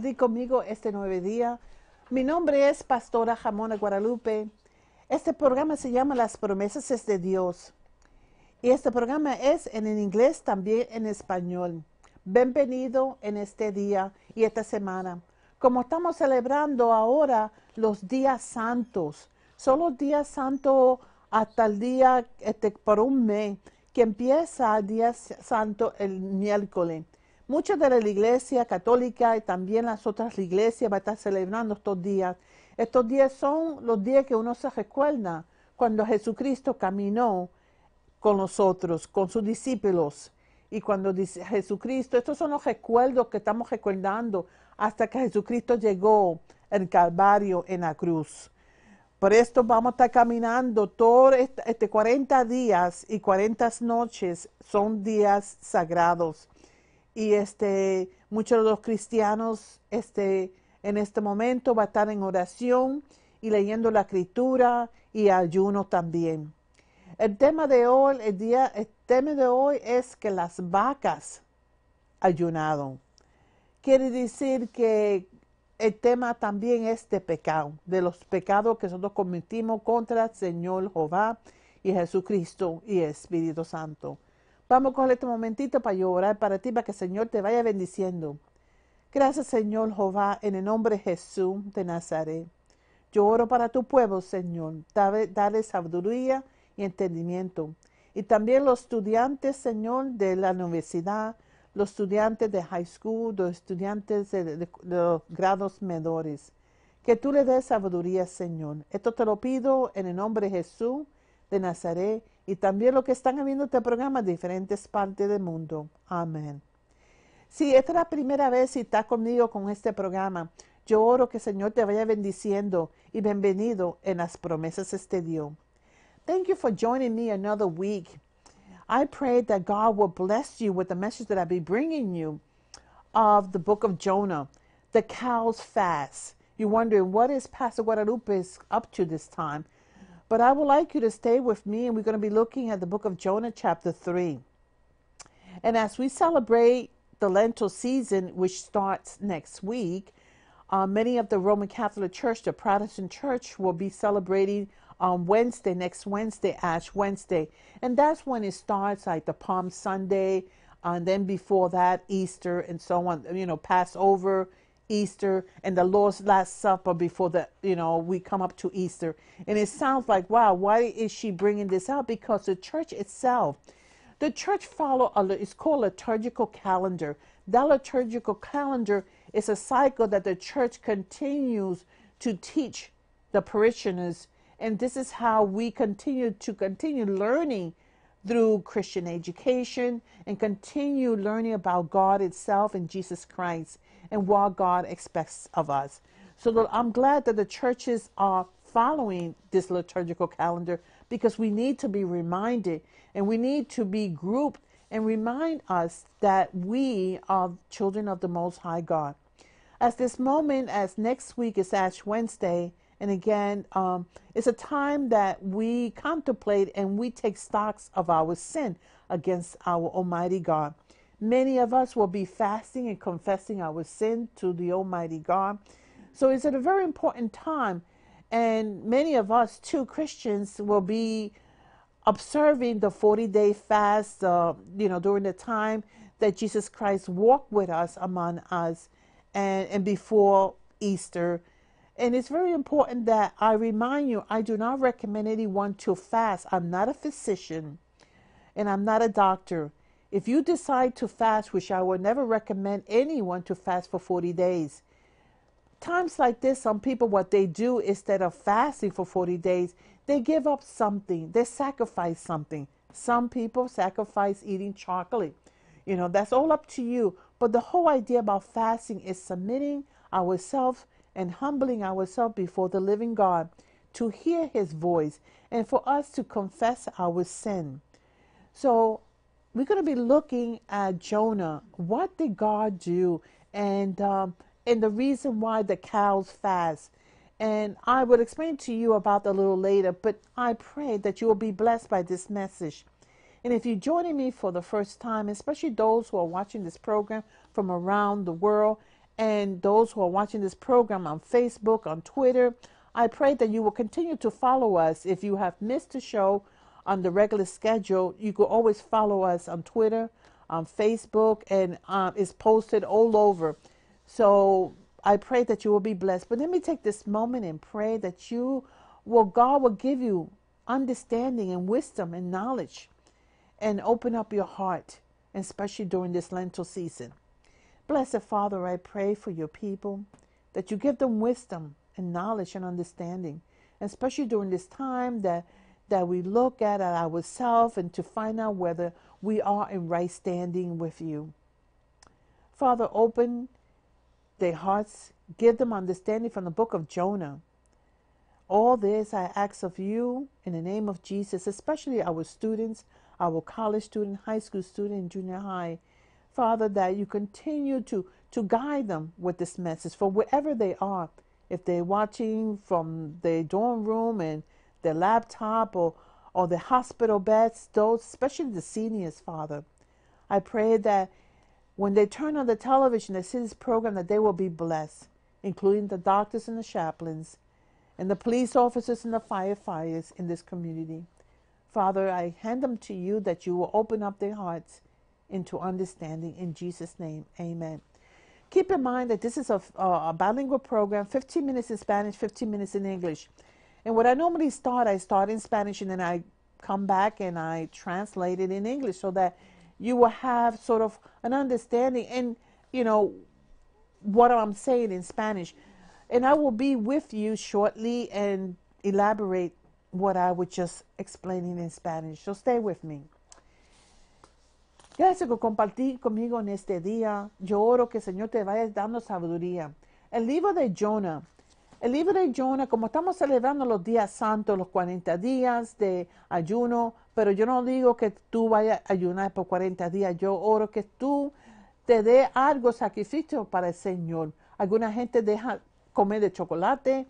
Di conmigo este nueve día. Mi nombre es Pastora Jamona Guadalupe. Este programa se llama Las promesas es de Dios. Y este programa es en inglés, también en español. Bienvenido en este día y esta semana. Como estamos celebrando ahora los días santos, son los días santos hasta el día, este, por un mes, que empieza el día santo el miércoles. Muchas de la iglesia católica y también las otras iglesias van a estar celebrando estos días. Estos días son los días que uno se recuerda cuando Jesucristo caminó con nosotros, con sus discípulos. Y cuando dice Jesucristo, estos son los recuerdos que estamos recordando hasta que Jesucristo llegó en Calvario, en la cruz. Por esto vamos a estar caminando todos este, este cuarenta 40 días y 40 noches son días sagrados y este, muchos de los cristianos este, en este momento va a estar en oración y leyendo la escritura y ayuno también. El tema de hoy, el día, el tema de hoy es que las vacas ayunaron. Quiere decir que el tema también es de pecado, de los pecados que nosotros cometimos contra el Señor Jehová y Jesucristo y Espíritu Santo. Vamos a coger este momentito para yo orar para ti, para que el Señor te vaya bendiciendo. Gracias, Señor Jehová, en el nombre de Jesús de Nazaret. Yo oro para tu pueblo, Señor. Dale, sabiduría y entendimiento. Y también los estudiantes, Señor, de la universidad, los estudiantes de high school, los estudiantes de, los grados menores. Que tú le des sabiduría, Señor. Esto te lo pido en el nombre de Jesús de Nazaret y también lo que están viendo este programa en diferentes partes del mundo. Amén. Si esta es la primera vez que estás conmigo con este programa, yo oro que el Señor te vaya bendiciendo y bienvenido en las promesas este día. Thank you for joining me another week. I pray that God will bless you with the message that I'll be bringing you of the book of Jonah, the cow's fast. You're wondering what is Pastor Guadalupe up to this time. But I would like you to stay with me, and we're going to be looking at the book of Jonah, chapter 3. And as we celebrate the Lentil season, which starts next week, uh, many of the Roman Catholic Church, the Protestant Church, will be celebrating on Wednesday, next Wednesday, Ash Wednesday. And that's when it starts, like the Palm Sunday, and then before that, Easter, and so on, you know, Passover Easter and the Lord's Last Supper before the you know we come up to Easter, and it sounds like wow, why is she bringing this out? Because the church itself, the church follow a, it's called liturgical calendar. That liturgical calendar is a cycle that the church continues to teach the parishioners, and this is how we continue to continue learning through Christian education and continue learning about God itself and Jesus Christ and what God expects of us. So I'm glad that the churches are following this liturgical calendar because we need to be reminded and we need to be grouped and remind us that we are children of the Most High God. As this moment, as next week is Ash Wednesday, and again, um, it's a time that we contemplate and we take stocks of our sin against our Almighty God. Many of us will be fasting and confessing our sin to the Almighty God. So it's at a very important time. And many of us, too, Christians, will be observing the 40 day fast, uh, you know, during the time that Jesus Christ walked with us among us and, and before Easter. And it's very important that I remind you I do not recommend anyone to fast. I'm not a physician and I'm not a doctor. If you decide to fast, which I would never recommend anyone to fast for 40 days, times like this, some people, what they do instead of fasting for 40 days, they give up something, they sacrifice something. Some people sacrifice eating chocolate. You know, that's all up to you. But the whole idea about fasting is submitting ourselves and humbling ourselves before the living God to hear his voice and for us to confess our sin. So we're going to be looking at Jonah. What did God do? And um, and the reason why the cows fast. And I will explain to you about that a little later, but I pray that you will be blessed by this message. And if you're joining me for the first time, especially those who are watching this program from around the world, and those who are watching this program on Facebook, on Twitter, I pray that you will continue to follow us. If you have missed the show, on the regular schedule. You can always follow us on Twitter, on Facebook, and um, it's posted all over. So I pray that you will be blessed. But let me take this moment and pray that you will, God will give you understanding and wisdom and knowledge and open up your heart, especially during this Lentil season. Blessed Father, I pray for your people that you give them wisdom and knowledge and understanding, especially during this time that that we look at, at ourselves and to find out whether we are in right standing with you. Father, open their hearts, give them understanding from the book of Jonah. All this I ask of you in the name of Jesus, especially our students, our college student, high school student, junior high. Father, that you continue to, to guide them with this message for wherever they are. If they're watching from their dorm room and their laptop or, or the hospital beds, those, especially the seniors, Father. I pray that when they turn on the television, they see this program, that they will be blessed, including the doctors and the chaplains, and the police officers and the firefighters in this community. Father, I hand them to you that you will open up their hearts into understanding in Jesus' name. Amen. Keep in mind that this is a, a bilingual program 15 minutes in Spanish, 15 minutes in English. And what I normally start, I start in Spanish and then I come back and I translate it in English so that you will have sort of an understanding and, you know, what I'm saying in Spanish. And I will be with you shortly and elaborate what I was just explaining in Spanish. So stay with me. Gracias por compartir conmigo en este día. Yo oro que Señor te vaya dando sabiduría. El libro de Jonah El libro de Jonah, como estamos celebrando los días santos, los 40 días de ayuno, pero yo no digo que tú vayas a ayunar por 40 días, yo oro que tú te dé algo, sacrificio para el Señor. Alguna gente deja comer de chocolate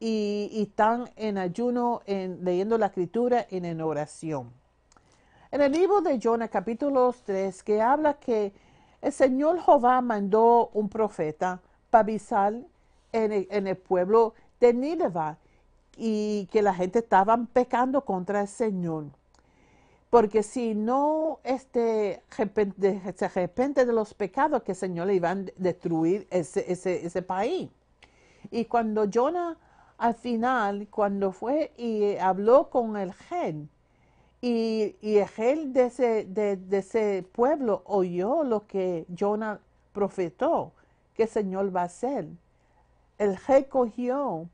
y, están en ayuno, leyendo la escritura, en, en oración. En el libro de Jonah, capítulo 3, que habla que el Señor Jehová mandó un profeta para avisar en el, pueblo de Nineveh y que la gente estaba pecando contra el Señor. Porque si no este, se arrepiente de los pecados que el Señor le iban a destruir ese, país. Y cuando Jonah al final, cuando fue y habló con el gen y, el gen de ese, de, de ese pueblo oyó lo que Jonah profetó que el Señor va a hacer el rey cogió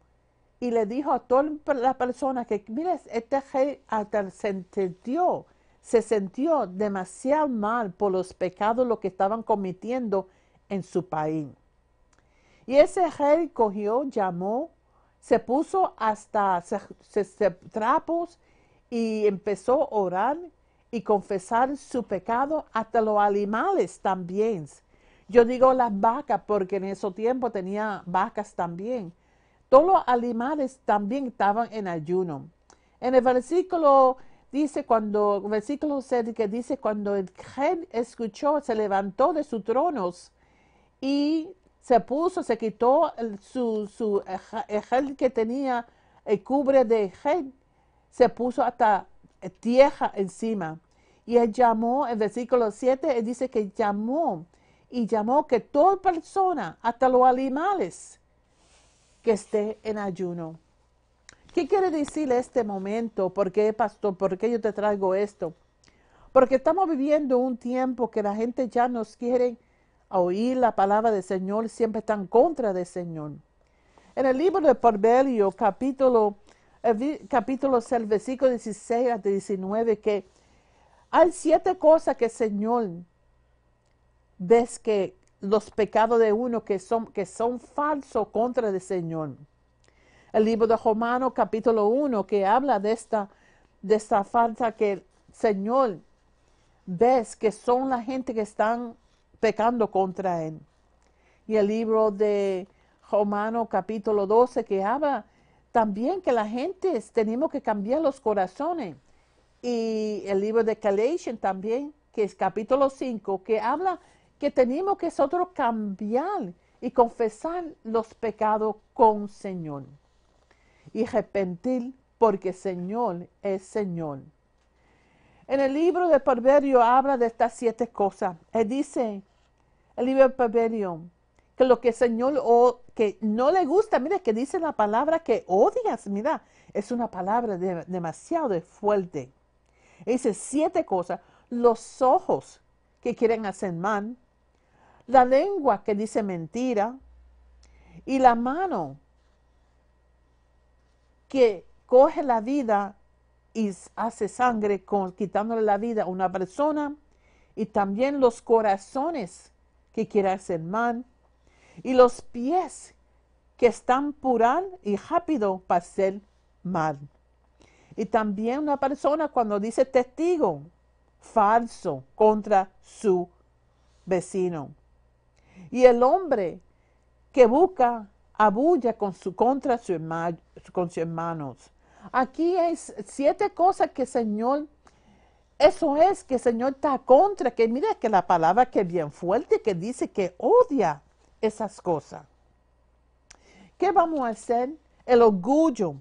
y le dijo a toda la persona que, mire, este rey se sintió, se demasiado mal por los pecados lo que estaban cometiendo en su país. Y ese rey cogió, llamó, se puso hasta trapos y empezó a orar y confesar su pecado hasta los animales también yo digo las vacas porque en ese tiempo tenía vacas también. Todos los animales también estaban en ayuno. En el versículo dice cuando versículo que dice cuando el gen escuchó se levantó de sus tronos y se puso, se quitó su, su gel que tenía, el cubre de gen, se puso hasta tierra encima. Y él llamó, en versículo 7, él dice que llamó y llamó que toda persona, hasta los animales, que esté en ayuno. ¿Qué quiere decir este momento? ¿Por qué, pastor? ¿Por qué yo te traigo esto? Porque estamos viviendo un tiempo que la gente ya nos quiere oír la palabra del Señor, siempre están contra del Señor. En el libro de Porbelio, capítulo, capítulo 6, versículo 16 a 19, que hay siete cosas que el Señor ves que los pecados de uno que son, que son falsos contra el Señor. El libro de Romano capítulo 1 que habla de esta, de que el Señor ves que son la gente que están pecando contra Él. Y el libro de Romano capítulo 12 que habla también que la gente tenemos que cambiar los corazones. Y el libro de Calation también, que es capítulo 5, que habla que tenemos que nosotros cambiar y confesar los pecados con Señor y arrepentir porque Señor es Señor. En el libro de Proverbio habla de estas siete cosas. Él dice, el libro de Proverbio, que lo que Señor o que no le gusta, mira, que dice la palabra que odias, mira, es una palabra demasiado fuerte. dice siete cosas. Los ojos que quieren hacer mal, la lengua que dice mentira y la mano que coge la vida y hace sangre con, quitándole la vida a una persona y también los corazones que quieren hacer mal y los pies que están purán y rápido para hacer mal. Y también una persona cuando dice testigo falso contra su vecino. Y el hombre que busca abulla con su, contra con sus hermanos. Aquí hay siete cosas que el Señor, eso es que el Señor está contra, que mira que la palabra que es bien fuerte, que dice que odia esas cosas. ¿Qué vamos a hacer? El orgullo.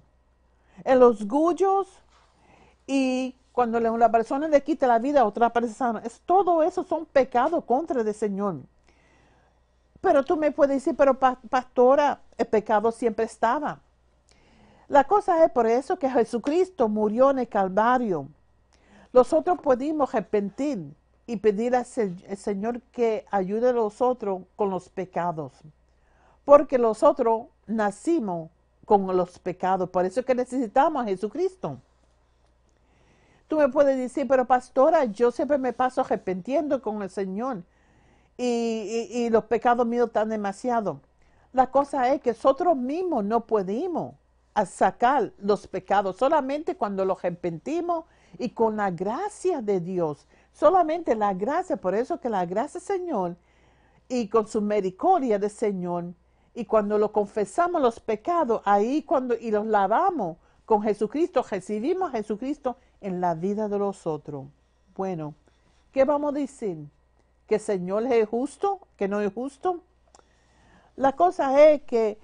El orgullo y cuando la persona le quita la vida a otra persona, es, todo eso son pecados contra el Señor. Pero tú me puedes decir, pero pastora, el pecado siempre estaba. La cosa es por eso que Jesucristo murió en el Calvario. Nosotros pudimos arrepentir y pedir al Señor que ayude a los otros con los pecados. Porque nosotros nacimos con los pecados. Por eso es que necesitamos a Jesucristo. Tú me puedes decir, pero pastora, yo siempre me paso arrepentiendo con el Señor y, los pecados míos están demasiado. La cosa es que nosotros mismos no podemos sacar los pecados, solamente cuando los arrepentimos y con la gracia de Dios, solamente la gracia, por eso que la gracia Señor y con su misericordia de Señor y cuando lo confesamos los pecados, ahí cuando y los lavamos con Jesucristo, recibimos a Jesucristo en la vida de los otros. Bueno, ¿qué vamos a decir? que el Señor es justo, que no es justo. La cosa es que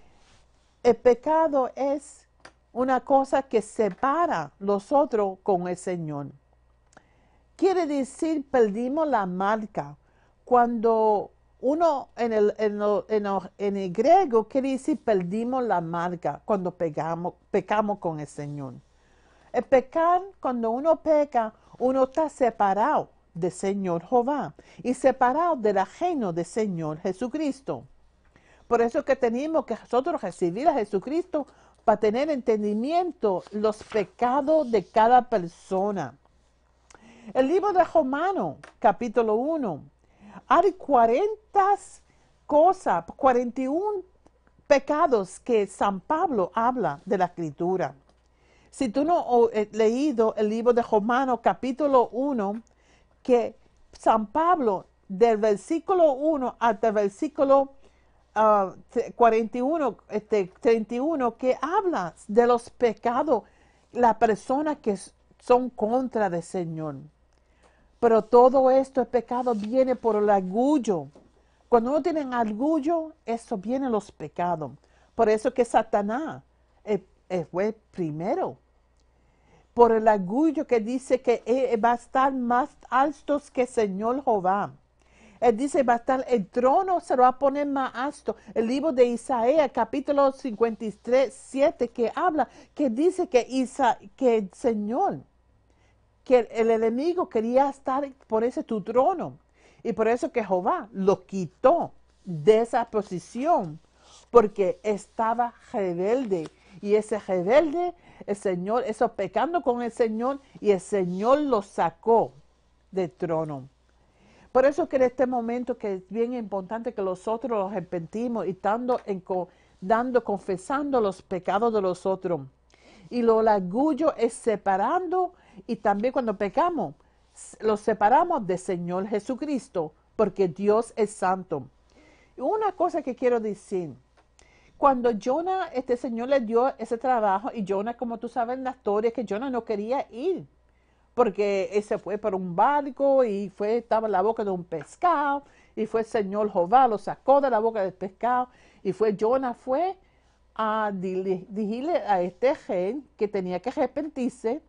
el pecado es una cosa que separa los otros con el Señor. Quiere decir, perdimos la marca. Cuando uno en el, en griego quiere decir perdimos la marca cuando pegamos, pecamos con el Señor. El pecar, cuando uno peca, uno está separado de Señor Jehová y separado del ajeno de Señor Jesucristo. Por eso que tenemos que nosotros recibir a Jesucristo para tener entendimiento los pecados de cada persona. El libro de Romano, capítulo 1, hay 40 cosas, 41 pecados que San Pablo habla de la escritura. Si tú no has eh, leído el libro de Romano capítulo 1, que San Pablo, del versículo 1 hasta el versículo 41, ah, este, 31, que habla de los pecados, las personas que son contra del Señor. Pero todo esto, el pecado, viene por el orgullo. Cuando no tienen orgullo, eso viene los pecados. Por eso que Satanás eh, eh, fue primero por el orgullo que dice que eh, eh, va a estar más alto que Señor Jehová. Él dice, va a estar, el trono se lo va a poner más alto. El libro de Isaías, capítulo 53, 7, que habla, que dice que, Isa, que el Señor, que el enemigo quería estar por ese tu trono. Y por eso que Jehová lo quitó de esa posición, porque estaba rebelde. Y ese rebelde el Señor, eso pecando con el Señor, y el Señor lo sacó del trono. Por eso que en este momento que es bien importante que nosotros los arrepentimos y estando dando, confesando los pecados de los otros. Y lo orgullo es separando y también cuando pecamos, los separamos del Señor Jesucristo, porque Dios es santo. Una cosa que quiero decir, cuando Jonah, este señor le dio ese trabajo y Jonah, como tú sabes en la historia, que Jonah no quería ir porque ese fue por un barco y fue, estaba en la boca de un pescado y fue el señor Jehová, lo sacó de la boca del pescado y fue Jonah, fue a dirigirle a este gen que tenía que arrepentirse,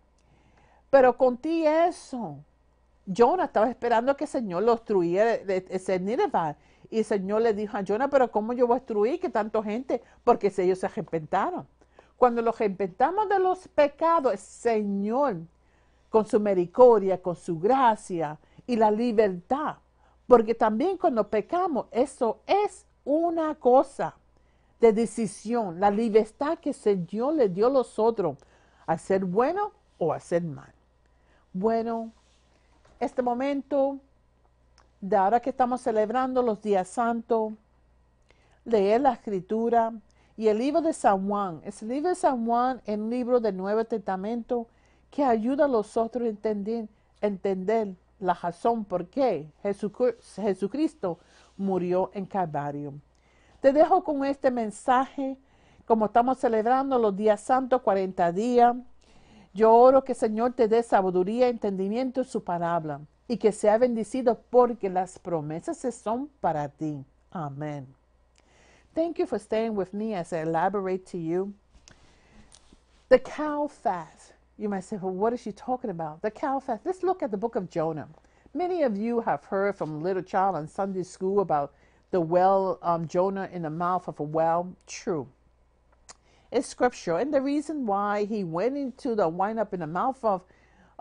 pero ti eso, Jonah estaba esperando que el Señor lo destruyera, ese Nineveh, y el Señor le dijo a Jonah, pero ¿cómo yo voy a destruir que tanta gente? Porque ellos se arrepentaron. Cuando los arrepentamos de los pecados, Señor, con su misericordia, con su gracia y la libertad, porque también cuando pecamos, eso es una cosa de decisión, la libertad que el Señor le dio a los otros, a ser bueno o a ser mal. Bueno, este momento de ahora que estamos celebrando los días santos, leer la escritura y el libro de San Juan. El libro de San Juan es libro del Nuevo Testamento que ayuda a los otros a entender, la razón por qué Jesucristo murió en Calvario. Te dejo con este mensaje, como estamos celebrando los días santos, 40 días. Yo oro que el Señor te dé sabiduría, entendimiento en su palabra. y que sea bendecido porque las promesas son para ti. Amen. Thank you for staying with me as I elaborate to you. The cow fast. You might say, well, what is she talking about? The cow fast. Let's look at the book of Jonah. Many of you have heard from little child in Sunday school about the well, um, Jonah in the mouth of a well. True. It's scriptural. And the reason why he went into the wind up in the mouth of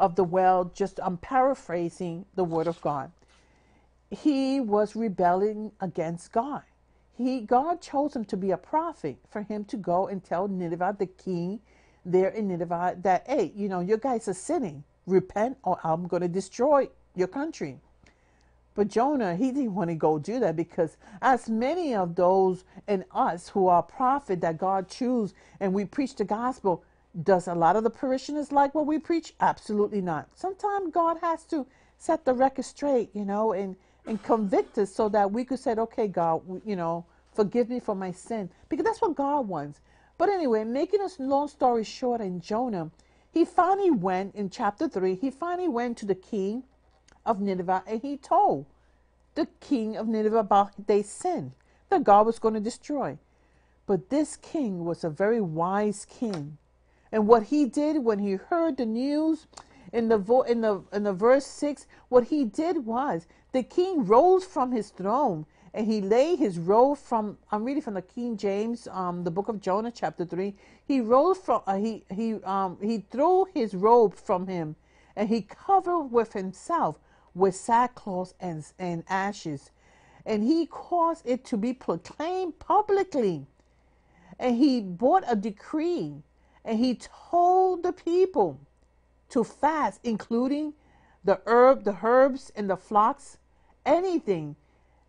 of the well, just I'm paraphrasing the word of God. He was rebelling against God. He God chose him to be a prophet for him to go and tell Nineveh, the king there in Nineveh, that hey, you know, you guys are sinning. Repent or I'm gonna destroy your country. But Jonah, he didn't want to go do that because as many of those in us who are prophet that God choose and we preach the gospel, does a lot of the parishioners like what we preach? Absolutely not. Sometimes God has to set the record straight, you know, and, and convict us so that we could say, okay, God, you know, forgive me for my sin. Because that's what God wants. But anyway, making a long story short in Jonah, he finally went in chapter 3, he finally went to the king of Nineveh and he told the king of Nineveh about their sin that God was going to destroy. But this king was a very wise king and what he did when he heard the news in the, vo- in the, in the verse 6, what he did was the king rose from his throne and he laid his robe from I'm reading from the King James, um, the book of Jonah, chapter three. He rose from uh, he he um, he threw his robe from him, and he covered with himself with sackcloth and and ashes, and he caused it to be proclaimed publicly, and he brought a decree and he told the people to fast, including the herb, the herbs and the flocks, anything,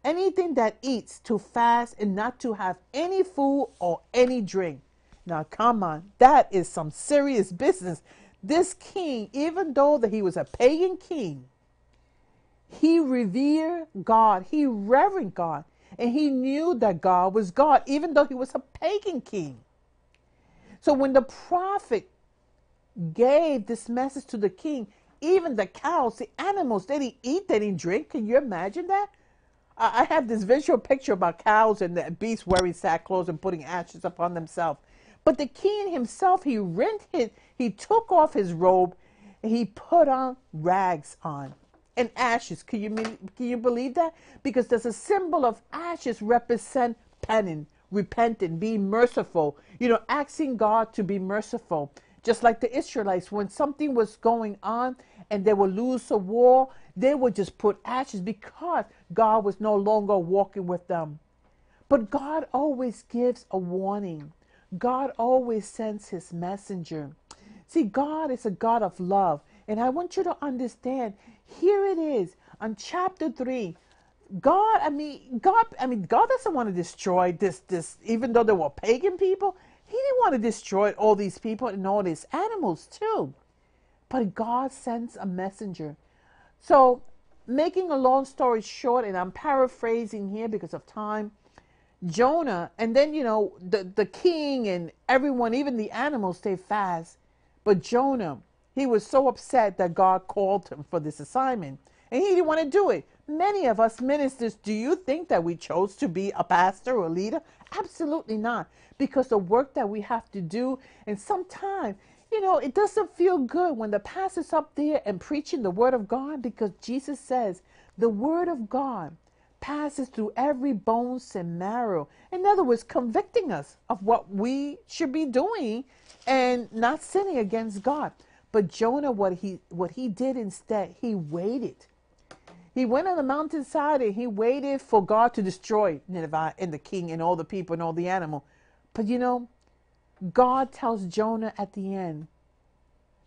anything that eats to fast and not to have any food or any drink. Now come on, that is some serious business. This king, even though that he was a pagan king, he revered God, he reverenced God, and he knew that God was God, even though he was a pagan king. So when the prophet gave this message to the king, even the cows, the animals, they didn't eat, they didn't drink. Can you imagine that? I have this visual picture about cows and the beasts wearing clothes and putting ashes upon themselves. But the king himself, he rent his, he took off his robe, he put on rags on and ashes. Can you, mean, can you believe that? Because there's a symbol of ashes represent penance, repenting, being merciful, you know, asking God to be merciful. Just like the Israelites, when something was going on and they would lose a war, they would just put ashes because God was no longer walking with them. But God always gives a warning, God always sends his messenger. See, God is a God of love. And I want you to understand here it is on chapter 3. God, I mean, God, I mean, God doesn't want to destroy this, this, even though there were pagan people, he didn't want to destroy all these people and all these animals, too. But God sends a messenger. So, making a long story short, and I'm paraphrasing here because of time, Jonah, and then, you know, the, the king and everyone, even the animals, they fast. But Jonah, he was so upset that God called him for this assignment, and he didn't want to do it. Many of us ministers, do you think that we chose to be a pastor or a leader? Absolutely not. Because the work that we have to do, and sometimes, you know, it doesn't feel good when the pastor's up there and preaching the word of God because Jesus says the word of God passes through every bone and marrow. In other words, convicting us of what we should be doing and not sinning against God. But Jonah, what he what he did instead, he waited. He went on the mountainside and he waited for God to destroy Nineveh and the king and all the people and all the animal. But you know, God tells Jonah at the end,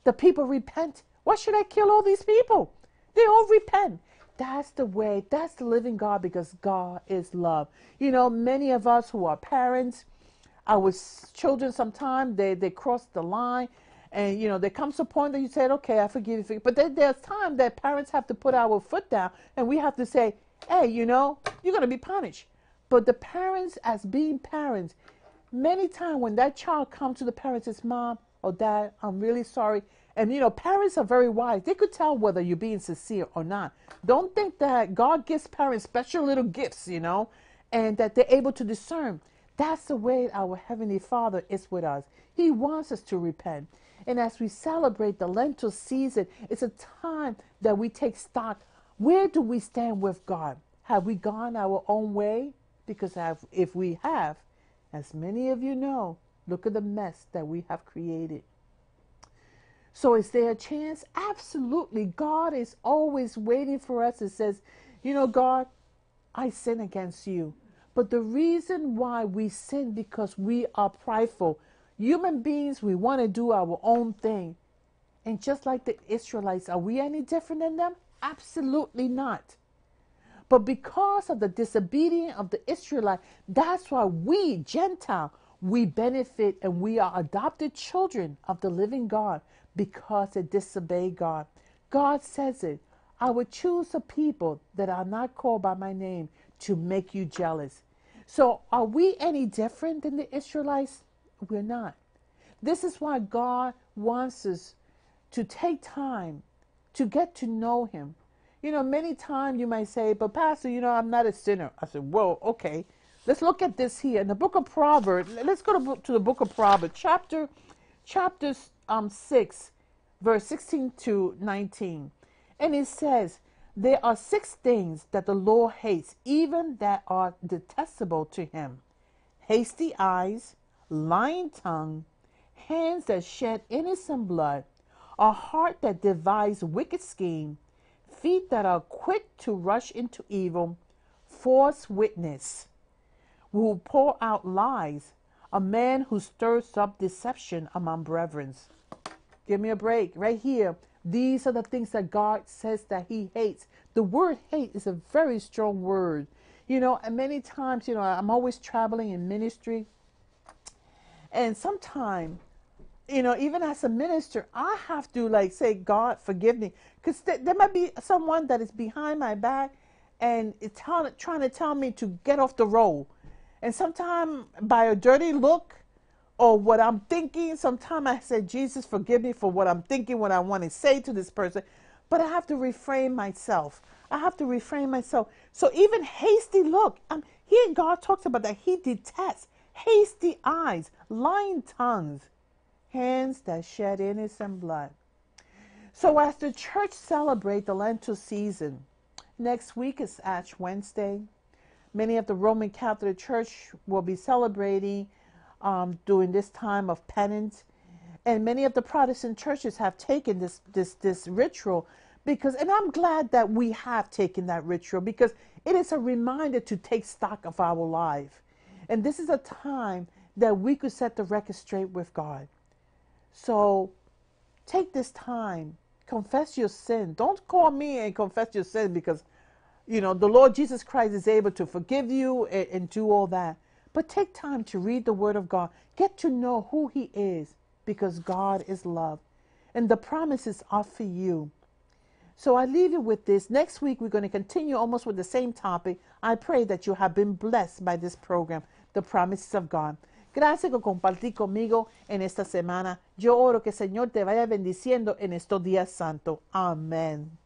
the people repent. Why should I kill all these people? They all repent. That's the way, that's the living God because God is love. You know, many of us who are parents, our children sometimes they, they cross the line and you know, there comes a point that you said, okay, I forgive you. But then there's time that parents have to put our foot down and we have to say, hey, you know, you're going to be punished. But the parents, as being parents, many times when that child comes to the parents, says, mom or dad, I'm really sorry. And you know, parents are very wise. They could tell whether you're being sincere or not. Don't think that God gives parents special little gifts, you know, and that they're able to discern. That's the way our Heavenly Father is with us. He wants us to repent. And as we celebrate the lentil season, it's a time that we take stock. Where do we stand with God? Have we gone our own way? Because if we have, as many of you know, look at the mess that we have created. So is there a chance? Absolutely. God is always waiting for us. It says, you know, God, I sin against you. But the reason why we sin because we are prideful. Human beings, we want to do our own thing. And just like the Israelites, are we any different than them? Absolutely not. But because of the disobedience of the Israelites, that's why we, Gentile, we benefit and we are adopted children of the living God because they disobey God. God says it. I will choose a people that are not called by my name to make you jealous. So are we any different than the Israelites? We're not. This is why God wants us to take time to get to know Him. You know, many times you might say, but Pastor, you know, I'm not a sinner. I said, whoa, okay. Let's look at this here in the book of Proverbs. Let's go to, to the book of Proverbs, chapter, chapter um, 6, verse 16 to 19. And it says, There are six things that the Lord hates, even that are detestable to him hasty eyes, lying tongue, hands that shed innocent blood, a heart that devises wicked schemes, feet that are quick to rush into evil, false witness, who pour out lies, a man who stirs up deception among brethren. Give me a break right here. These are the things that God says that He hates. The word hate is a very strong word. You know, and many times, you know, I'm always traveling in ministry and sometimes, you know, even as a minister, I have to like say, God, forgive me. Because th- there might be someone that is behind my back and it's trying to tell me to get off the road. And sometimes by a dirty look or what I'm thinking, sometimes I say, Jesus, forgive me for what I'm thinking, what I want to say to this person. But I have to refrain myself. I have to refrain myself. So even hasty look, um, he and God talks about that. He detests hasty eyes, lying tongues, hands that shed innocent blood. So, as the church celebrates the Lenten season, next week is Ash Wednesday. Many of the Roman Catholic Church will be celebrating um, during this time of penance, and many of the Protestant churches have taken this this this ritual because, and I'm glad that we have taken that ritual because it is a reminder to take stock of our life and this is a time that we could set the record straight with God. So take this time, confess your sin. Don't call me and confess your sin because, you know, the Lord Jesus Christ is able to forgive you and, and do all that. But take time to read the Word of God. Get to know who He is because God is love. And the promises are for you. So I leave you with this. Next week, we're going to continue almost with the same topic. I pray that you have been blessed by this program, The Promises of God. Gracias por compartir conmigo en esta semana. Yo oro que el Señor te vaya bendiciendo en estos días santos. Amén.